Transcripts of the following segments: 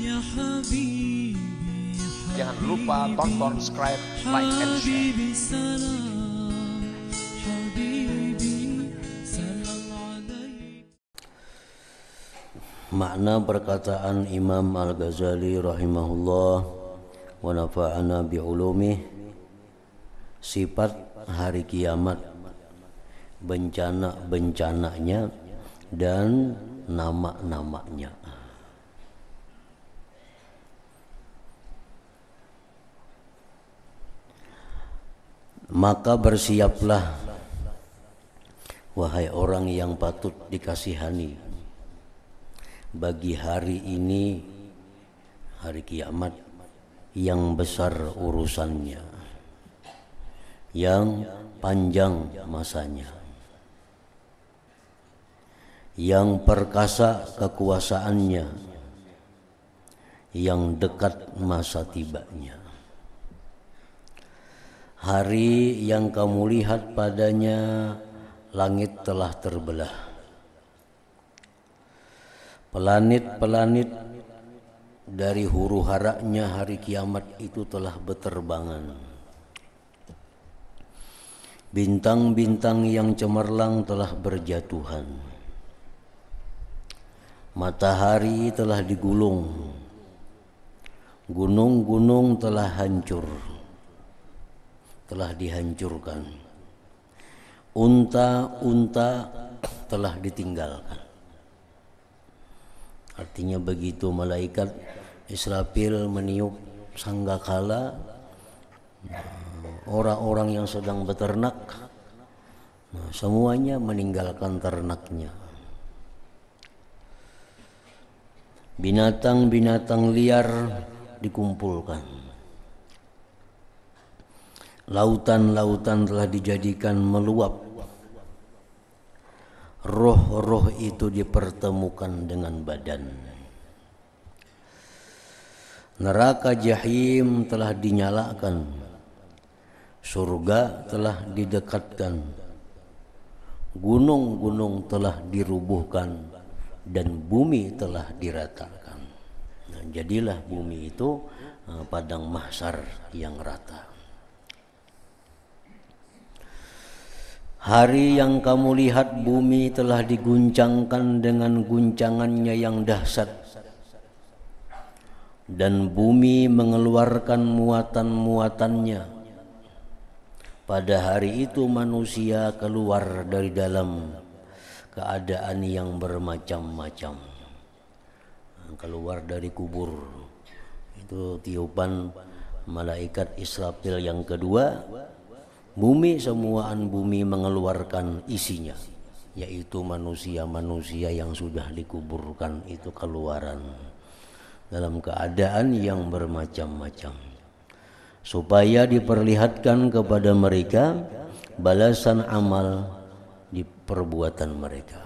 Ya Jangan lupa tonton, subscribe, like, and share. Makna perkataan Imam Al-Ghazali rahimahullah wa nafa'ana bi'ulumih sifat hari kiamat bencana-bencananya dan nama-namanya. maka bersiaplah wahai orang yang patut dikasihani bagi hari ini hari kiamat yang besar urusannya yang panjang masanya yang perkasa kekuasaannya yang dekat masa tibanya hari yang kamu lihat padanya langit telah terbelah pelanit-pelanit dari huru haranya hari kiamat itu telah beterbangan bintang-bintang yang cemerlang telah berjatuhan matahari telah digulung gunung-gunung telah hancur telah dihancurkan. Unta-unta telah ditinggalkan. Artinya begitu malaikat Israfil meniup kala eh, orang-orang yang sedang beternak nah, semuanya meninggalkan ternaknya binatang-binatang liar dikumpulkan Lautan-lautan telah dijadikan meluap. Roh-roh itu dipertemukan dengan badan. Neraka jahim telah dinyalakan. Surga telah didekatkan. Gunung-gunung telah dirubuhkan dan bumi telah diratakan. Nah, jadilah bumi itu eh, padang mahsar yang rata. Hari yang kamu lihat bumi telah diguncangkan dengan guncangannya yang dahsyat dan bumi mengeluarkan muatan-muatannya. Pada hari itu manusia keluar dari dalam keadaan yang bermacam-macam. Keluar dari kubur. Itu tiupan malaikat Israfil yang kedua bumi semuaan bumi mengeluarkan isinya yaitu manusia-manusia yang sudah dikuburkan itu keluaran dalam keadaan yang bermacam-macam supaya diperlihatkan kepada mereka balasan amal di perbuatan mereka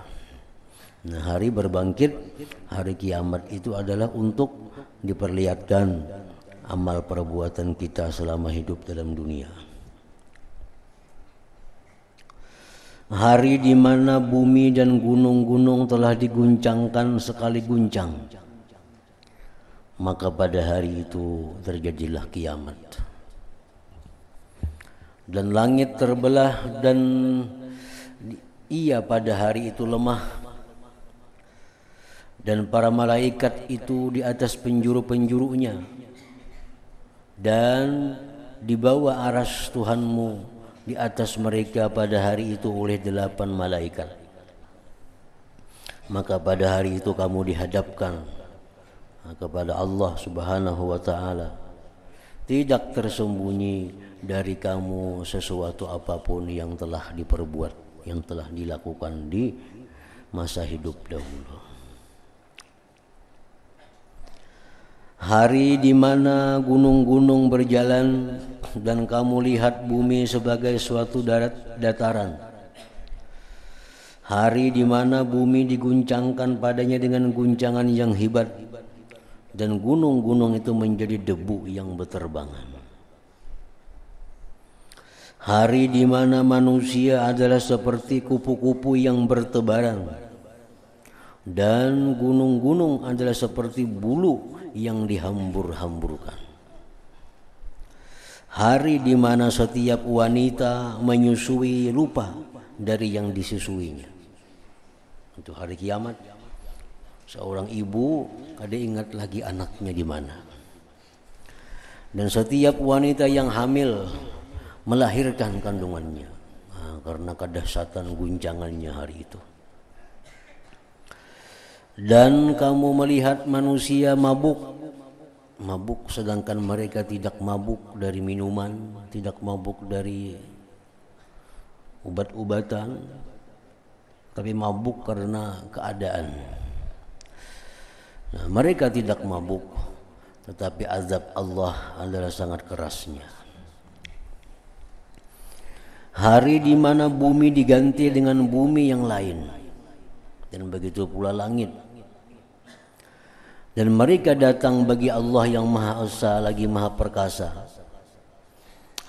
nah hari berbangkit hari kiamat itu adalah untuk diperlihatkan amal perbuatan kita selama hidup dalam dunia hari di mana bumi dan gunung-gunung telah diguncangkan sekali guncang maka pada hari itu terjadilah kiamat dan langit terbelah dan ia pada hari itu lemah dan para malaikat itu di atas penjuru-penjurunya dan di bawah aras Tuhanmu di atas mereka pada hari itu oleh delapan malaikat. Maka pada hari itu kamu dihadapkan ah, kepada Allah Subhanahu wa taala. Tidak tersembunyi dari kamu sesuatu apapun yang telah diperbuat, yang telah dilakukan di masa hidup dahulu. Hari di mana gunung-gunung berjalan dan kamu lihat bumi sebagai suatu darat dataran. Hari di mana bumi diguncangkan padanya dengan guncangan yang hebat dan gunung-gunung itu menjadi debu yang berterbangan. Hari di mana manusia adalah seperti kupu-kupu yang bertebaran dan gunung-gunung adalah seperti bulu yang dihambur-hamburkan. Hari di mana setiap wanita menyusui lupa dari yang disusuinya. Itu hari kiamat. Seorang ibu ada ingat lagi anaknya di mana. Dan setiap wanita yang hamil melahirkan kandungannya nah, karena kedahsatan guncangannya hari itu dan kamu melihat manusia mabuk mabuk sedangkan mereka tidak mabuk dari minuman tidak mabuk dari obat-obatan tapi mabuk karena keadaan nah, mereka tidak mabuk tetapi azab Allah adalah sangat kerasnya hari di mana bumi diganti dengan bumi yang lain dan begitu pula langit dan mereka datang bagi Allah yang Maha Esa lagi Maha Perkasa.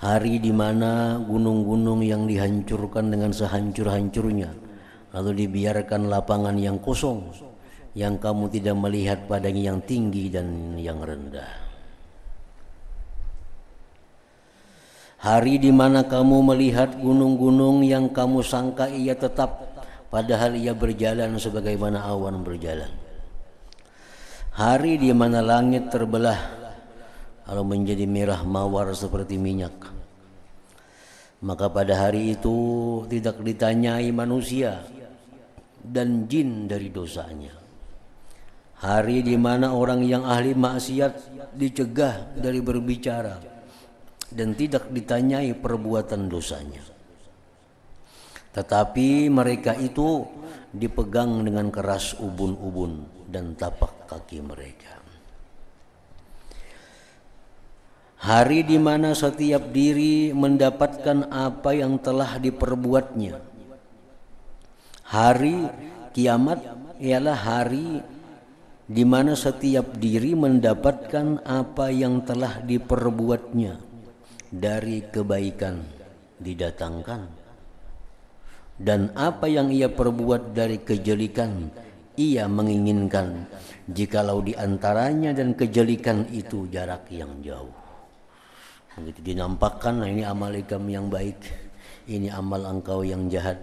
Hari di mana gunung-gunung yang dihancurkan dengan sehancur-hancurnya lalu dibiarkan lapangan yang kosong yang kamu tidak melihat padanya yang tinggi dan yang rendah. Hari di mana kamu melihat gunung-gunung yang kamu sangka ia tetap padahal ia berjalan sebagaimana awan berjalan Hari di mana langit terbelah lalu menjadi merah mawar seperti minyak. Maka pada hari itu tidak ditanyai manusia dan jin dari dosanya. Hari di mana orang yang ahli maksiat dicegah dari berbicara dan tidak ditanyai perbuatan dosanya. Tetapi mereka itu dipegang dengan keras ubun-ubun dan tapak kaki mereka. Hari di mana setiap diri mendapatkan apa yang telah diperbuatnya. Hari kiamat ialah hari di mana setiap diri mendapatkan apa yang telah diperbuatnya dari kebaikan didatangkan dan apa yang ia perbuat dari kejelikan ia menginginkan jikalau diantaranya dan kejelikan itu jarak yang jauh begitu dinampakkan nah ini amal ikam yang baik ini amal engkau yang jahat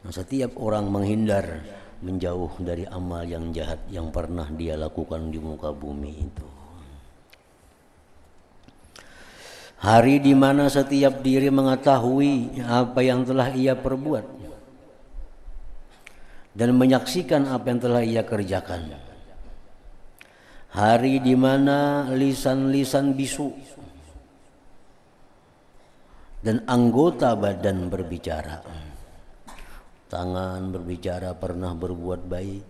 nah, setiap orang menghindar menjauh dari amal yang jahat yang pernah dia lakukan di muka bumi itu hari di mana setiap diri mengetahui apa yang telah ia perbuat dan menyaksikan apa yang telah ia kerjakan. Hari di mana lisan-lisan bisu dan anggota badan berbicara. Tangan berbicara pernah berbuat baik.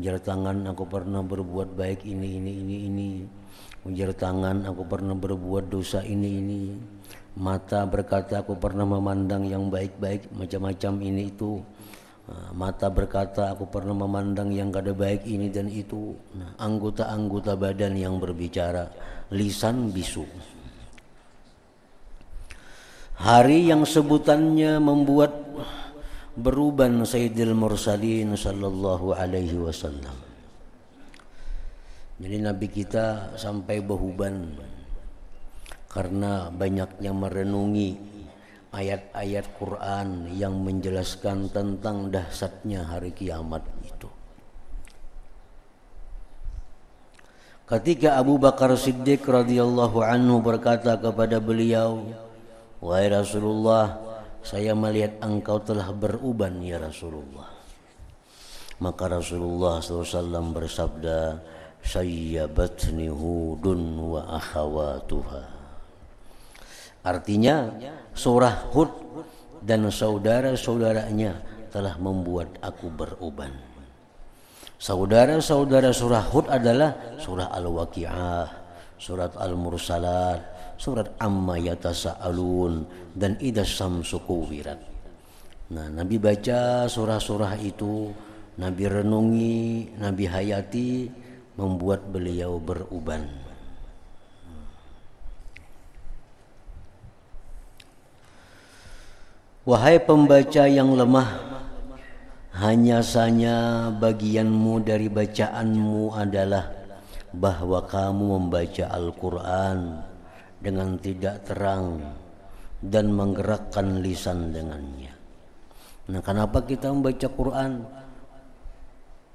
Ujar tangan aku pernah berbuat baik ini ini ini ini. Ujar tangan aku pernah berbuat dosa ini ini. Mata berkata aku pernah memandang yang baik-baik macam-macam ini itu. Ah, mata berkata, aku pernah memandang yang kada baik ini dan itu. Nah, anggota-anggota badan yang berbicara, lisan bisu. Hari yang sebutannya membuat beruban Sayyidil Mursalin sallallahu alaihi wasallam. Jadi Nabi kita sampai berhuban karena banyaknya merenungi ayat-ayat Quran yang menjelaskan tentang dahsyatnya hari kiamat itu. Ketika Abu Bakar Siddiq radhiyallahu anhu berkata kepada beliau, "Wahai Rasulullah, saya melihat engkau telah beruban ya Rasulullah." Maka Rasulullah SAW bersabda, "Sayyabatni hudun wa akhawatuha." Artinya surah Hud dan saudara-saudaranya telah membuat aku beruban. Saudara-saudara surah Hud adalah surah Al-Waqi'ah, surat Al-Mursalat, surat Amma Yatasa'alun, dan Ida Samsu Kuwirat. Nah, Nabi baca surah-surah itu, Nabi renungi, Nabi hayati, membuat beliau beruban. Wahai pembaca yang lemah, hanya saja bagianmu dari bacaanmu adalah bahwa kamu membaca Al-Quran dengan tidak terang dan menggerakkan lisan dengannya. Nah, kenapa kita membaca Quran?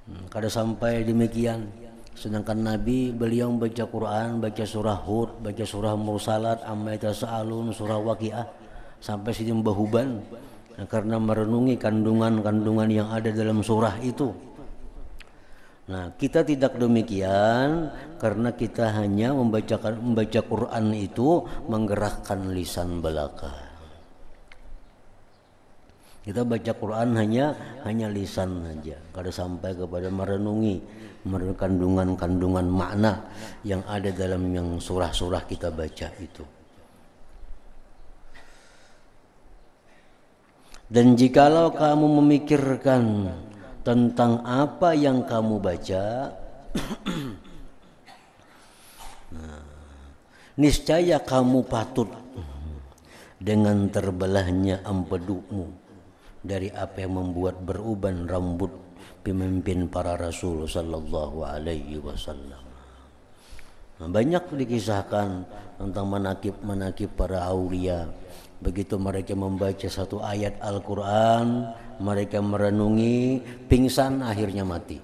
Hmm, kada sampai demikian. Sedangkan Nabi beliau membaca Quran, baca surah Hud, baca surah Mursalat, Amma Sa'alun, surah Waqiah sampai sini bahuban nah, karena merenungi kandungan-kandungan yang ada dalam surah itu. Nah, kita tidak demikian karena kita hanya membacakan membaca Quran itu menggerakkan lisan belaka. Kita baca Quran hanya hanya lisan saja, kada sampai kepada merenungi kandungan-kandungan makna yang ada dalam yang surah-surah kita baca itu. Dan jikalau kamu memikirkan tentang apa yang kamu baca, nah, niscaya kamu patut dengan terbelahnya ampedukmu dari apa yang membuat beruban rambut pemimpin para rasul sallallahu alaihi wasallam. Banyak dikisahkan tentang manakib-manakib para aulia. Begitu mereka membaca satu ayat Al-Quran, mereka merenungi, pingsan akhirnya mati.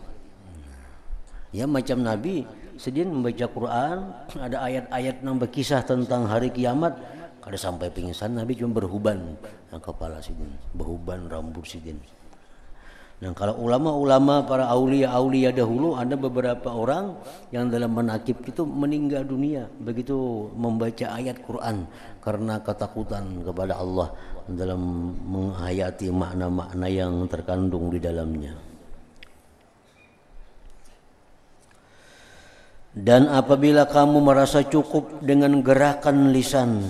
Ya macam Nabi sedih membaca Quran, ada ayat-ayat yang berkisah tentang hari kiamat, kalau sampai pingsan Nabi cuma berhuban nah, kepala sidin, berhuban rambut sidin. Dan kalau ulama-ulama, para aulia-aulia dahulu ada beberapa orang yang dalam menakib itu meninggal dunia begitu membaca ayat Quran karena ketakutan kepada Allah dalam menghayati makna-makna yang terkandung di dalamnya. Dan apabila kamu merasa cukup dengan gerakan lisan,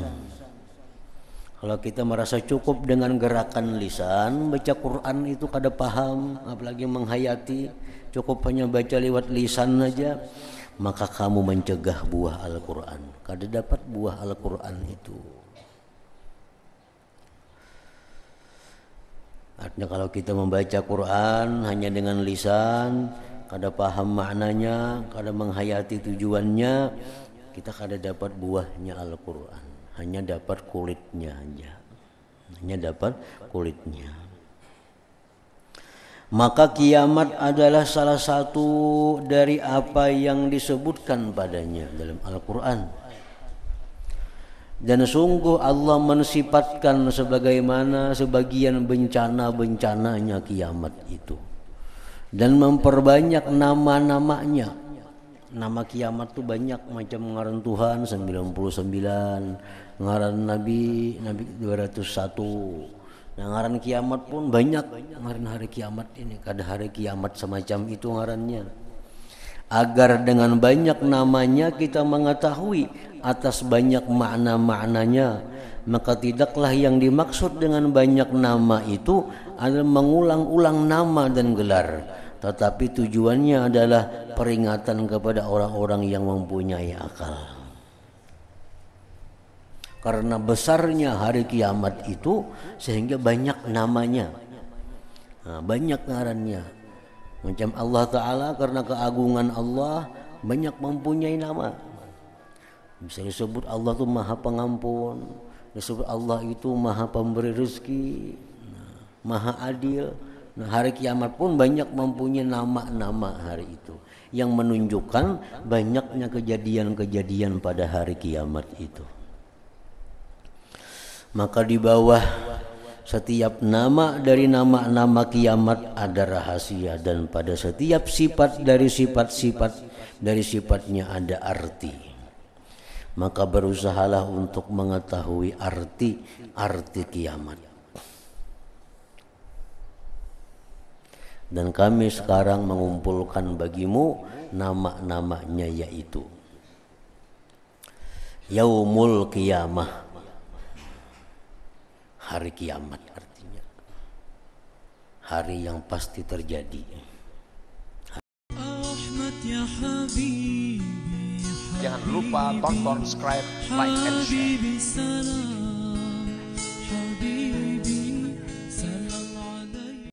kalau kita merasa cukup dengan gerakan lisan, baca Quran itu kada paham, apalagi menghayati, cukup hanya baca lewat lisan saja, maka kamu mencegah buah Al-Quran. Kada dapat buah Al-Quran itu. Artinya kalau kita membaca Quran hanya dengan lisan, kada paham maknanya, kada menghayati tujuannya, kita kada dapat buahnya Al-Quran hanya dapat kulitnya aja hanya dapat kulitnya maka kiamat adalah salah satu dari apa yang disebutkan padanya dalam Al-Quran dan sungguh Allah mensifatkan sebagaimana sebagian bencana-bencananya kiamat itu dan memperbanyak nama-namanya nama kiamat tuh banyak macam ngaran Tuhan 99 ngaran Nabi Nabi 201 nah ngaran kiamat pun banyak ngaran hari kiamat ini kada hari kiamat semacam itu ngarannya agar dengan banyak namanya kita mengetahui atas banyak makna-maknanya maka tidaklah yang dimaksud dengan banyak nama itu adalah mengulang-ulang nama dan gelar tetapi tujuannya adalah peringatan kepada orang-orang yang mempunyai akal. Karena besarnya hari kiamat itu sehingga banyak namanya. Nah, banyak ngarannya. Macam Allah Ta'ala karena keagungan Allah banyak mempunyai nama. Bisa disebut Allah itu maha pengampun. Disebut Allah itu maha pemberi rezeki. Maha adil Nah, hari kiamat pun banyak mempunyai nama-nama hari itu yang menunjukkan banyaknya kejadian-kejadian pada hari kiamat itu. Maka di bawah setiap nama dari nama-nama kiamat ada rahasia dan pada setiap sifat dari sifat-sifat dari sifatnya ada arti. Maka berusahalah untuk mengetahui arti arti kiamat dan kami sekarang mengumpulkan bagimu nama-namanya yaitu Yaumul Qiyamah hari kiamat artinya hari yang pasti terjadi ya jangan lupa tonton subscribe like and share